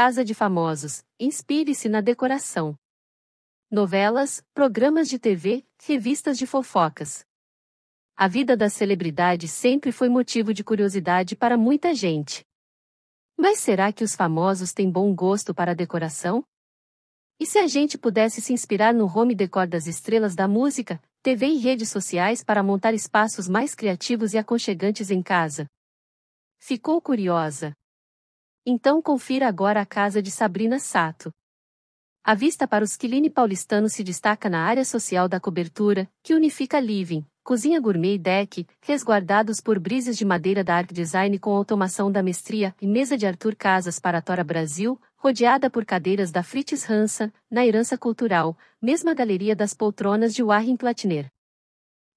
Casa de Famosos, inspire-se na decoração. Novelas, programas de TV, revistas de fofocas. A vida das celebridades sempre foi motivo de curiosidade para muita gente. Mas será que os famosos têm bom gosto para a decoração? E se a gente pudesse se inspirar no home decor das estrelas da música, TV e redes sociais para montar espaços mais criativos e aconchegantes em casa? Ficou curiosa? Então confira agora a casa de Sabrina Sato. A vista para os Quiline paulistano se destaca na área social da cobertura, que unifica living, cozinha gourmet e deck, resguardados por brisas de madeira da Arc Design com automação da mestria e mesa de Arthur Casas para Tora Brasil, rodeada por cadeiras da Fritz Hansa, na herança cultural, mesma galeria das poltronas de Warren Platner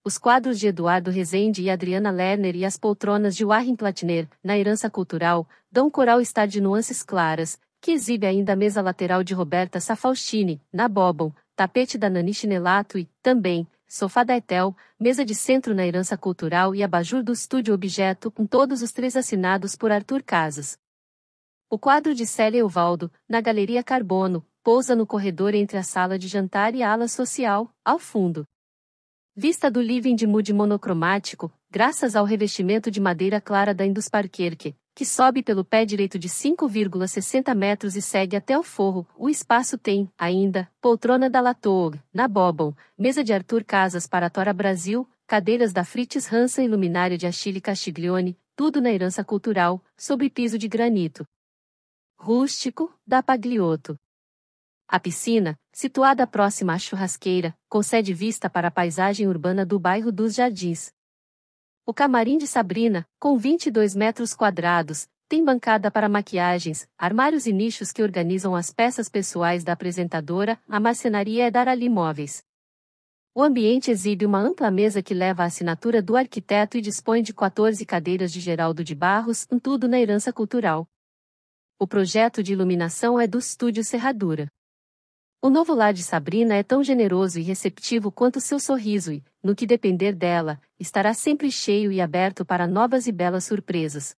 os quadros de Eduardo Rezende e Adriana Lerner e as poltronas de Warren Platner, na herança cultural, dão coral estar de nuances claras, que exibe ainda a mesa lateral de Roberta Safaustini, na Bobon, tapete da Nani Chinelato e, também, sofá da Etel, mesa de centro na herança cultural e abajur do estúdio objeto com todos os três assinados por Arthur Casas. O quadro de Célia Evaldo, na Galeria Carbono, pousa no corredor entre a sala de jantar e a ala social, ao fundo. Vista do living de mood monocromático, graças ao revestimento de madeira clara da Indus Parkerke, que sobe pelo pé direito de 5,60 metros e segue até o forro, o espaço tem, ainda, poltrona da Latour, na Bobon, mesa de Arthur Casas para Tora Brasil, cadeiras da Fritz Hansen e luminária de Achille Castiglione, tudo na herança cultural, sob piso de granito. Rústico, da Pagliotto. A piscina, situada próxima à churrasqueira, concede vista para a paisagem urbana do bairro dos Jardins. O camarim de Sabrina, com 22 metros quadrados, tem bancada para maquiagens, armários e nichos que organizam as peças pessoais da apresentadora, a marcenaria é Ali Móveis. O ambiente exibe uma ampla mesa que leva a assinatura do arquiteto e dispõe de 14 cadeiras de Geraldo de Barros, tudo na herança cultural. O projeto de iluminação é do Estúdio Serradura. O novo lar de Sabrina é tão generoso e receptivo quanto seu sorriso e, no que depender dela, estará sempre cheio e aberto para novas e belas surpresas,